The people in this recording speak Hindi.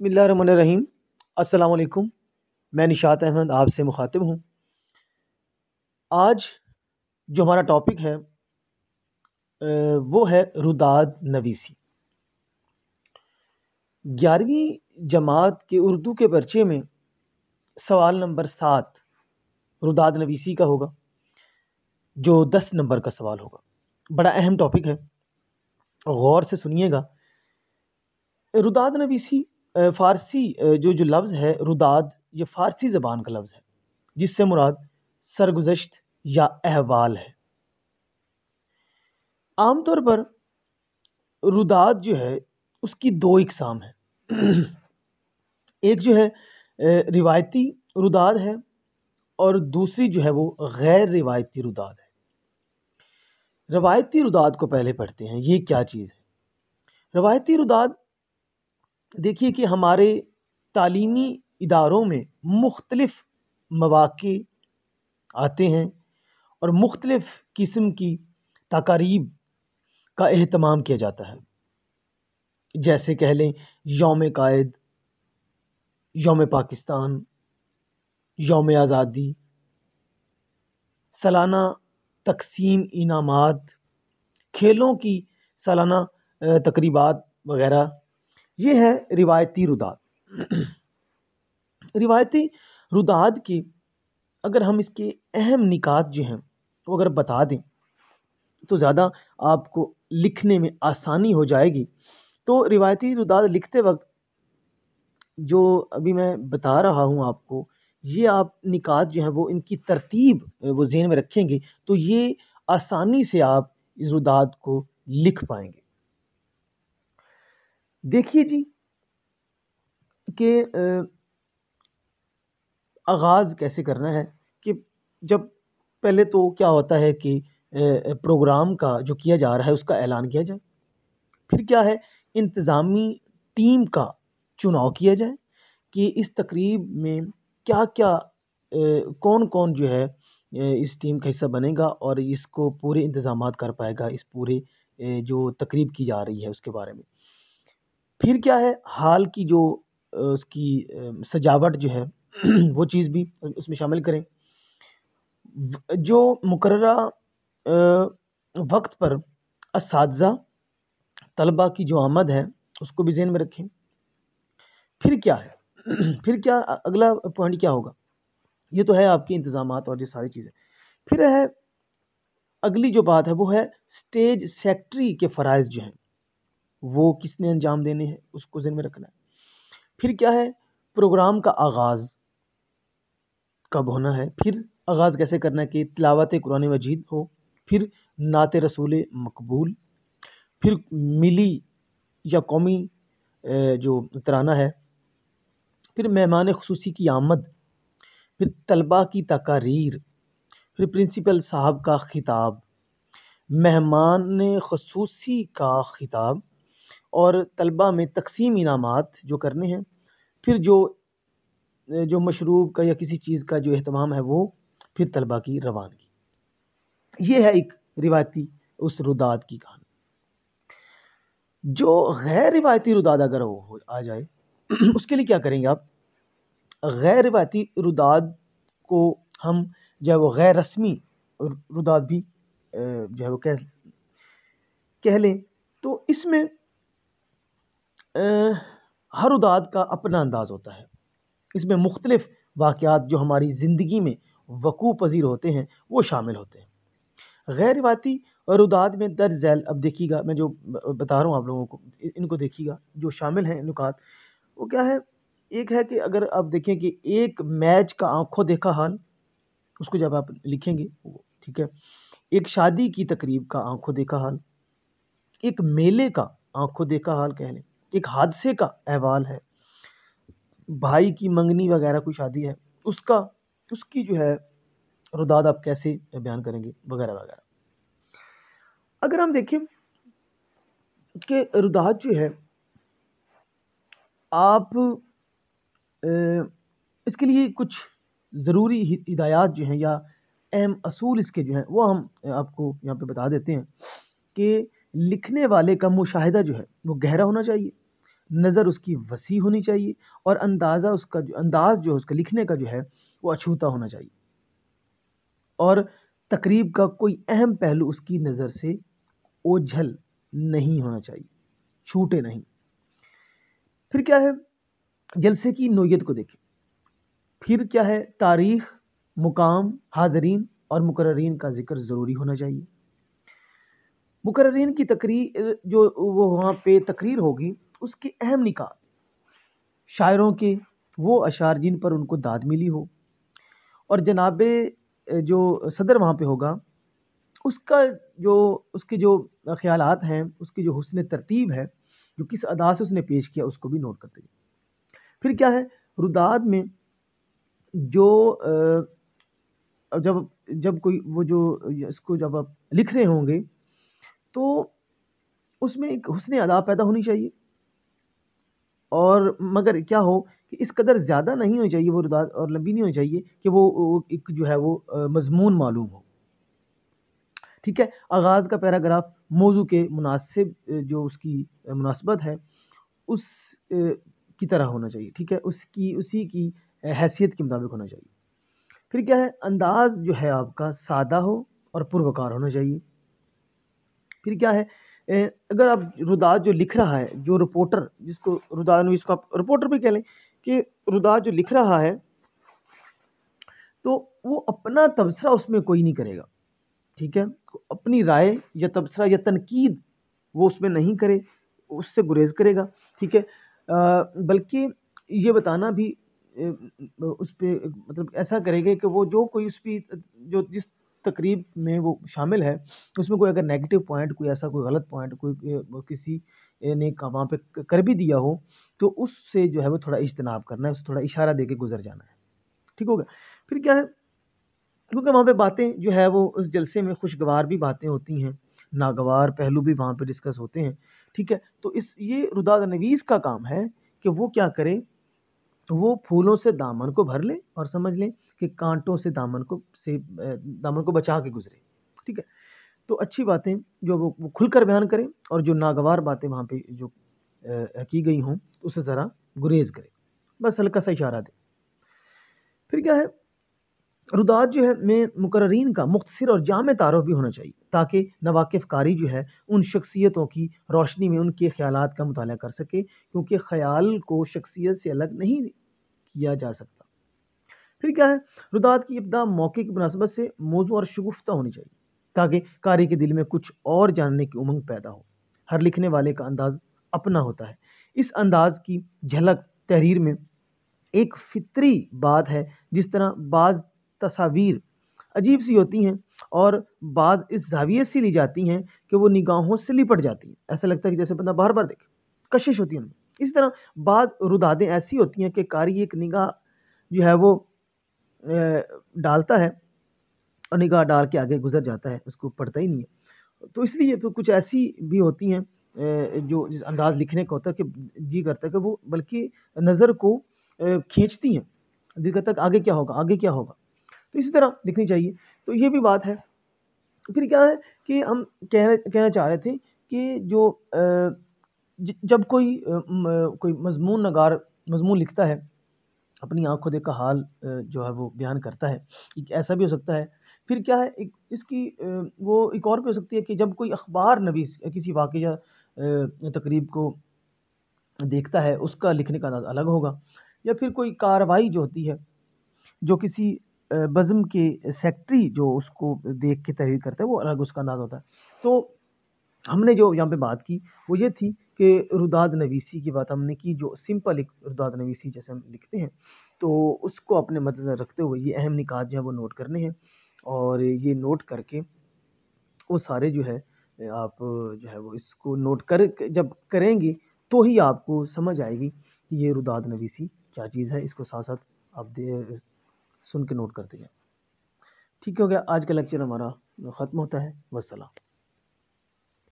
रहीम अलकुम मैं निशात अहमद आपसे मुखातिब हूँ आज जो हमारा टॉपिक है वो है रुदाद नवीसी ग्यारहवीं जमात के उर्दू के पर्चे में सवाल नंबर सात रुदाद नवीसी का होगा जो दस नंबर का सवाल होगा बड़ा अहम टॉपिक है गौर से सुनिएगा रुदाद नवीसी फ़ारसी जो जो लफ्ज़ है रुदाद ये फ़ारसी ज़बान का लफ्ज़ है जिससे मुराद सरगुजश्त या अहवाल है आमतौर पर रुदाद जो है उसकी दो इकसाम है एक जो है रिवायती रुदाद है और दूसरी जो है वो गैर रिवायती रुदाद है रवायती रुदाद को पहले पढ़ते हैं ये क्या चीज़ है रवायती रुदाद देखिए कि हमारे तालीमी इदारों में मुख्तलफ़ मौाक़े आते हैं और मुख्तलफ़ किस्म की तकारीब का अहतमाम किया जाता है जैसे कह लें योम कायद योम पाकिस्तान योम आज़ादी सालाना तकसीम इनाम खेलों की सालाना तकरीबा वगैरह ये है रिवायती रुदाद रिवायती रुदाद की अगर हम इसके अहम निकात जो हैं वो अगर बता दें तो ज़्यादा आपको लिखने में आसानी हो जाएगी तो रिवायती रुदाद लिखते वक्त जो अभी मैं बता रहा हूँ आपको ये आप निकात जो हैं वो इनकी तरतीब वो जहन में रखेंगे तो ये आसानी से आप इस रुदाद को लिख पाएंगे देखिए जी के आगाज़ कैसे करना है कि जब पहले तो क्या होता है कि प्रोग्राम का जो किया जा रहा है उसका ऐलान किया जाए फिर क्या है इंतज़ामी टीम का चुनाव किया जाए कि इस तकरीब में क्या क्या कौन कौन जो है इस टीम का हिस्सा बनेगा और इसको पूरे इंतज़ाम कर पाएगा इस पूरे जो तकरीब की जा रही है उसके बारे में फिर क्या है हाल की जो उसकी सजावट जो है वो चीज़ भी उसमें शामिल करें जो मुकर वक्त पर इस तलबा की जो आमद है उसको भी जेन में रखें फिर क्या है फिर क्या अगला पॉइंट क्या होगा ये तो है आपके इंतज़ाम और ये सारी चीज़ें फिर है अगली जो बात है वो है स्टेज सेक्ट्री के फ़रज़ जो हैं वो किसने अंजाम देने हैं उसको जिन में रखना है फिर क्या है प्रोग्राम का आगाज़ कब होना है फिर आगाज़ कैसे करना है कि तलावत कुरान मजीद हो फिर नात रसूल मकबूल फिर मिली या कौमी जो तराना है फिर मेहमान खसूसी की आमद फिर तलबा की तकारीर फिर प्रिंसिपल साहब का ख़िताब मेहमान खसूसी का ख़िताब और तलबा में तकसीम इनाम जो करने हैं फिर जो जो मशरूब का या किसी चीज़ का जो अहतमाम है वो फिर तलबा की रवानगी ये है एक रिवायती उस रुदाद की कहानी जो गैर रिवायती रुदाद अगर हो आ जाए उसके लिए क्या करेंगे आप गैर रिवायती रुदाद को हम जो है वो गैर रस्मी रुदाद भी जो है वो कह कह लें तो इसमें हर उदाद का अपना अंदाज़ होता है इसमें मुख्तलिफ़ वाक़ात जो हमारी ज़िंदगी में वक़ू पज़ीर होते हैं वो शामिल होते हैं गैर रिवाती रुदाद में दर्ज झैल अब देखिएगा मैं जो बता रहा हूँ आप लोगों को इनको देखिएगा जो शामिल हैं नुकात वो क्या है एक है कि अगर आप देखें कि एक मैच का आंखों देखा हाल उसको जब आप लिखेंगे ठीक है एक शादी की तकरीब का आंखों देखा हाल एक मेले का आंखों देखा हाल कह लें एक हादसे का अहवाल है भाई की मंगनी वगैरह कोई शादी है उसका उसकी जो है रुदाद आप कैसे बयान करेंगे वगैरह वगैरह अगर हम देखें कि रुदाद जो है आप इसके लिए कुछ ज़रूरी हिदायत जो हैं या अहम असूल इसके जो हैं वो हम आपको यहाँ पे बता देते हैं कि लिखने वाले का मुशाहिदा जो है वो गहरा होना चाहिए नज़र उसकी वसी होनी चाहिए और अंदाज़ा उसका जो अंदाज़ जो है उसका लिखने का जो है वो अछूता होना चाहिए और तकरीब का कोई अहम पहलू उसकी नज़र से ओझल नहीं होना चाहिए छूटे नहीं फिर क्या है जलसे की नोयत को देखें फिर क्या है तारीख मुकाम हाजरीन और मुकर्रीन का जिक्र ज़रूरी होना चाहिए मुकर्रीन की तकरीर जो वो वहाँ पे तकरीर होगी उसके अहम निकात शायरों के वो अशार जिन पर उनको दाद मिली हो और जनाब जो सदर वहाँ पे होगा उसका जो उसके जो ख़्यालात हैं उसकी जो हसन तरतीब है जो किस अदा से उसने पेश किया उसको भी नोट करते हैं फिर क्या है रुदाद में जो जब जब कोई वो जो इसको जब आप लिख रहे होंगे तो उसमें एक हसन अदा पैदा होनी चाहिए और मगर क्या हो कि इस कदर ज़्यादा नहीं होनी चाहिए वो रुदात और लंबी नहीं होनी चाहिए कि वो एक जो है वो मजमून मालूम हो ठीक है आगाज़ का पैराग्राफ मौजू के मुनासिब जो उसकी मुनासबत है उस की तरह होना चाहिए ठीक है उसकी उसी की हैसियत के मुताबिक होना चाहिए फिर क्या है अंदाज जो है आपका सादा हो और पुरवकार होना चाहिए फिर क्या है अगर आप रुदाज जो लिख रहा है जो रिपोर्टर जिसको रुदास जिसको आप रिपोर्टर भी कह लें कि रुदाज जो लिख रहा है तो वो अपना तबसरा उसमें कोई नहीं करेगा ठीक है अपनी राय या तबसरा या तनकीद वो उसमें नहीं करे उससे गुरेज करेगा ठीक है बल्कि ये बताना भी उस पर मतलब ऐसा करेगा कि वो जो कोई उस पर जो जिस तकरीब में वो शामिल है उसमें कोई अगर नेगेटिव पॉइंट कोई ऐसा कोई गलत पॉइंट कोई किसी ने वहाँ पे कर भी दिया हो तो उससे जो है वो थोड़ा इजतनाब करना है उससे थोड़ा इशारा दे के गुजर जाना है ठीक हो गया फिर क्या है क्योंकि वहाँ पर बातें जो है वो उस जलसे में खुशगवार भी बातें होती हैं नागवार पहलू भी वहाँ पर डिस्कस होते हैं ठीक है तो इस ये रुदाद नवीस का काम है कि वो क्या करें वो फूलों से दामन को भर लें और समझ लें कि कांटों से दामन को से दामन को बचा के गुजरे ठीक है तो अच्छी बातें जो वो, वो खुलकर बयान करें और जो नागवार बातें वहाँ पे जो आ, की गई हों उसे ज़रा गुरेज करें बस हल्का सा इशारा दें फिर क्या है रुदात जो है में मुकर्रीन का मुख्तर और जाम तारफ़ भी होना चाहिए ताकि कारी जो है उन शख्सियतों की रोशनी में उनके ख्याल का मुताल कर सके क्योंकि ख्याल को शख्सियत से अलग नहीं किया जा सकता फिर क्या है रुदात की इब्दा मौके की मुनासबत से मौजू और शगुफ्ता होनी चाहिए ताकि कारी के दिल में कुछ और जानने की उमंग पैदा हो हर लिखने वाले का अंदाज अपना होता है इस अंदाज की झलक तहरीर में एक फितरी बात है जिस तरह बाज़ तस्वीर अजीब सी होती हैं और बाद इस जाविये से ली जाती हैं कि वो निगाहों से लिपट जाती हैं ऐसा लगता है कि जैसे बंदा बार बार देखे कशिश होती है उनमें इसी तरह बाद रुदादें ऐसी होती हैं कि कारी एक निगाह जो है वो डालता है और निगाह डाल के आगे गुजर जाता है उसको पढ़ता ही नहीं है तो इसलिए तो कुछ ऐसी भी होती हैं जो जिस अंदाज़ लिखने का होता है कि जी करता है कि वो बल्कि नज़र को खींचती हैं दिल कहता है आगे क्या होगा आगे क्या होगा तो इसी तरह लिखनी चाहिए तो ये भी बात है फिर क्या है कि हम कहना कहना चाह रहे थे कि जो जब कोई कोई मजमून नगार मजमून लिखता है अपनी आँखों देखा हाल जो है वो बयान करता है ऐसा भी हो सकता है फिर क्या है एक इसकी वो एक और भी हो सकती है कि जब कोई अखबार नवीस किसी वाक़ या तकरीब को देखता है उसका लिखने का अंदाज़ अलग होगा या फिर कोई कार्रवाई जो होती है जो किसी बज़म के सेक्ट्री जो उसको देख के तहरीर करता है वो अलग उसका अंदाज़ होता है तो हमने जो यहाँ पे बात की वो ये थी कि रुदाद नवीसी की बात हमने की जो सिंपल एक रुदाद नवीसी जैसे हम लिखते हैं तो उसको अपने मद्देनज़र रखते हुए ये अहम निकात जो है वो नोट करने हैं और ये नोट करके वो सारे जो है आप जो है वो इसको नोट कर जब करेंगे तो ही आपको समझ आएगी कि ये रुदाद नवीसी क्या चीज़ है इसको साथ साथ आप दे सुन के नोट करते जाए ठीक हो गया आज का लेक्चर हमारा ख़त्म होता है वसलम